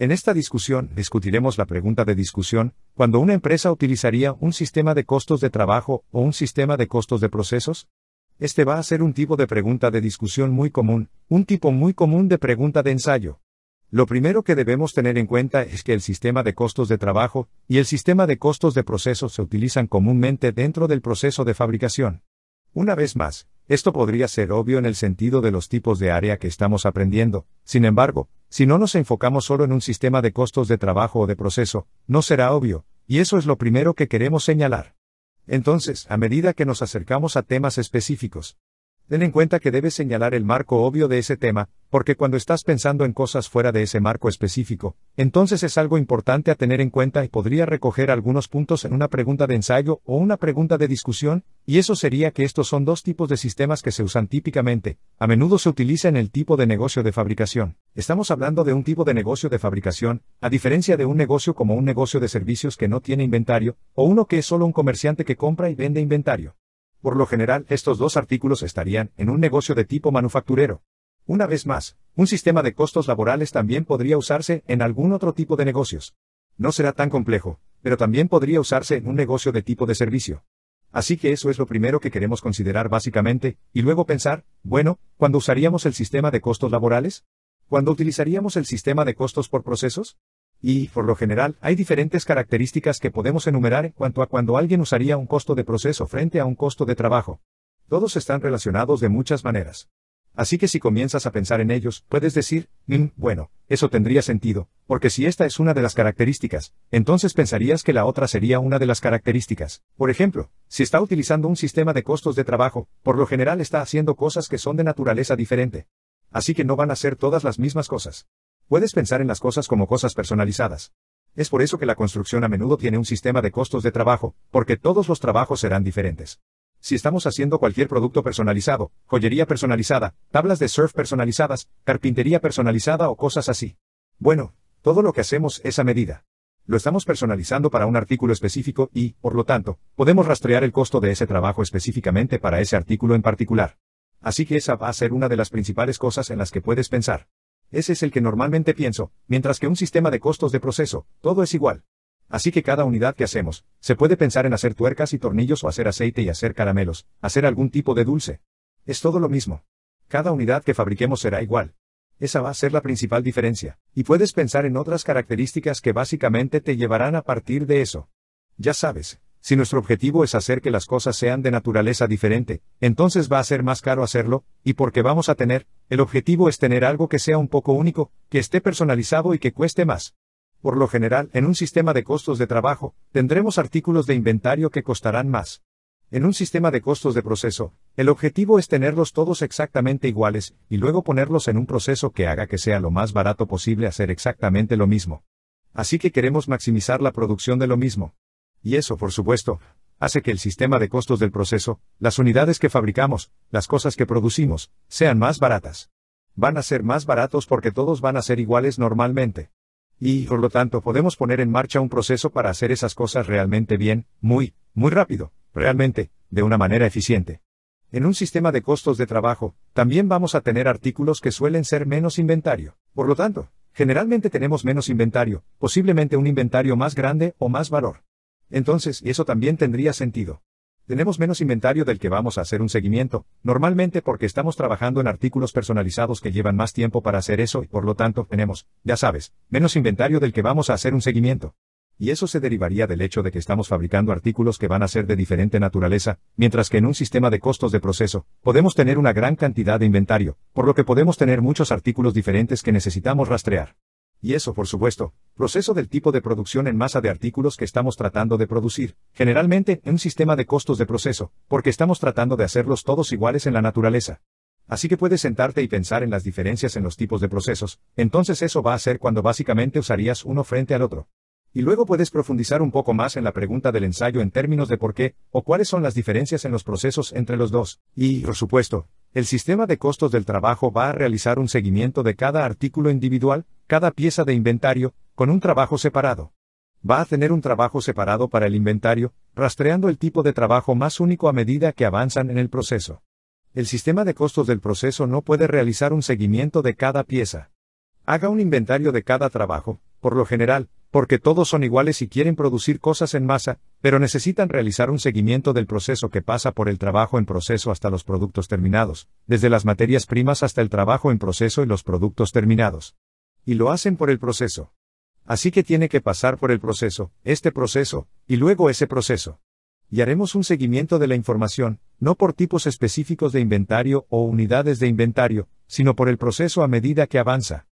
En esta discusión discutiremos la pregunta de discusión, ¿cuándo una empresa utilizaría un sistema de costos de trabajo o un sistema de costos de procesos. Este va a ser un tipo de pregunta de discusión muy común, un tipo muy común de pregunta de ensayo. Lo primero que debemos tener en cuenta es que el sistema de costos de trabajo y el sistema de costos de procesos se utilizan comúnmente dentro del proceso de fabricación. Una vez más, esto podría ser obvio en el sentido de los tipos de área que estamos aprendiendo, sin embargo, si no nos enfocamos solo en un sistema de costos de trabajo o de proceso, no será obvio, y eso es lo primero que queremos señalar. Entonces, a medida que nos acercamos a temas específicos, Ten en cuenta que debes señalar el marco obvio de ese tema, porque cuando estás pensando en cosas fuera de ese marco específico, entonces es algo importante a tener en cuenta y podría recoger algunos puntos en una pregunta de ensayo o una pregunta de discusión, y eso sería que estos son dos tipos de sistemas que se usan típicamente, a menudo se utiliza en el tipo de negocio de fabricación. Estamos hablando de un tipo de negocio de fabricación, a diferencia de un negocio como un negocio de servicios que no tiene inventario, o uno que es solo un comerciante que compra y vende inventario. Por lo general, estos dos artículos estarían en un negocio de tipo manufacturero. Una vez más, un sistema de costos laborales también podría usarse en algún otro tipo de negocios. No será tan complejo, pero también podría usarse en un negocio de tipo de servicio. Así que eso es lo primero que queremos considerar básicamente, y luego pensar, bueno, ¿cuándo usaríamos el sistema de costos laborales? ¿Cuándo utilizaríamos el sistema de costos por procesos? Y, por lo general, hay diferentes características que podemos enumerar en cuanto a cuando alguien usaría un costo de proceso frente a un costo de trabajo. Todos están relacionados de muchas maneras. Así que si comienzas a pensar en ellos, puedes decir, mm, bueno, eso tendría sentido, porque si esta es una de las características, entonces pensarías que la otra sería una de las características. Por ejemplo, si está utilizando un sistema de costos de trabajo, por lo general está haciendo cosas que son de naturaleza diferente. Así que no van a ser todas las mismas cosas. Puedes pensar en las cosas como cosas personalizadas. Es por eso que la construcción a menudo tiene un sistema de costos de trabajo, porque todos los trabajos serán diferentes. Si estamos haciendo cualquier producto personalizado, joyería personalizada, tablas de surf personalizadas, carpintería personalizada o cosas así. Bueno, todo lo que hacemos es a medida. Lo estamos personalizando para un artículo específico y, por lo tanto, podemos rastrear el costo de ese trabajo específicamente para ese artículo en particular. Así que esa va a ser una de las principales cosas en las que puedes pensar. Ese es el que normalmente pienso, mientras que un sistema de costos de proceso, todo es igual. Así que cada unidad que hacemos, se puede pensar en hacer tuercas y tornillos o hacer aceite y hacer caramelos, hacer algún tipo de dulce. Es todo lo mismo. Cada unidad que fabriquemos será igual. Esa va a ser la principal diferencia, y puedes pensar en otras características que básicamente te llevarán a partir de eso. Ya sabes, si nuestro objetivo es hacer que las cosas sean de naturaleza diferente, entonces va a ser más caro hacerlo, y porque vamos a tener, el objetivo es tener algo que sea un poco único, que esté personalizado y que cueste más. Por lo general, en un sistema de costos de trabajo, tendremos artículos de inventario que costarán más. En un sistema de costos de proceso, el objetivo es tenerlos todos exactamente iguales, y luego ponerlos en un proceso que haga que sea lo más barato posible hacer exactamente lo mismo. Así que queremos maximizar la producción de lo mismo y eso, por supuesto, hace que el sistema de costos del proceso, las unidades que fabricamos, las cosas que producimos, sean más baratas. Van a ser más baratos porque todos van a ser iguales normalmente. Y, por lo tanto, podemos poner en marcha un proceso para hacer esas cosas realmente bien, muy, muy rápido, realmente, de una manera eficiente. En un sistema de costos de trabajo, también vamos a tener artículos que suelen ser menos inventario. Por lo tanto, generalmente tenemos menos inventario, posiblemente un inventario más grande o más valor. Entonces, y eso también tendría sentido. Tenemos menos inventario del que vamos a hacer un seguimiento, normalmente porque estamos trabajando en artículos personalizados que llevan más tiempo para hacer eso y por lo tanto tenemos, ya sabes, menos inventario del que vamos a hacer un seguimiento. Y eso se derivaría del hecho de que estamos fabricando artículos que van a ser de diferente naturaleza, mientras que en un sistema de costos de proceso, podemos tener una gran cantidad de inventario, por lo que podemos tener muchos artículos diferentes que necesitamos rastrear. Y eso, por supuesto, proceso del tipo de producción en masa de artículos que estamos tratando de producir, generalmente un sistema de costos de proceso, porque estamos tratando de hacerlos todos iguales en la naturaleza. Así que puedes sentarte y pensar en las diferencias en los tipos de procesos, entonces eso va a ser cuando básicamente usarías uno frente al otro. Y luego puedes profundizar un poco más en la pregunta del ensayo en términos de por qué, o cuáles son las diferencias en los procesos entre los dos. Y, por supuesto, el sistema de costos del trabajo va a realizar un seguimiento de cada artículo individual, cada pieza de inventario, con un trabajo separado. Va a tener un trabajo separado para el inventario, rastreando el tipo de trabajo más único a medida que avanzan en el proceso. El sistema de costos del proceso no puede realizar un seguimiento de cada pieza. Haga un inventario de cada trabajo, por lo general, porque todos son iguales y quieren producir cosas en masa, pero necesitan realizar un seguimiento del proceso que pasa por el trabajo en proceso hasta los productos terminados, desde las materias primas hasta el trabajo en proceso y los productos terminados. Y lo hacen por el proceso. Así que tiene que pasar por el proceso, este proceso, y luego ese proceso. Y haremos un seguimiento de la información, no por tipos específicos de inventario o unidades de inventario, sino por el proceso a medida que avanza.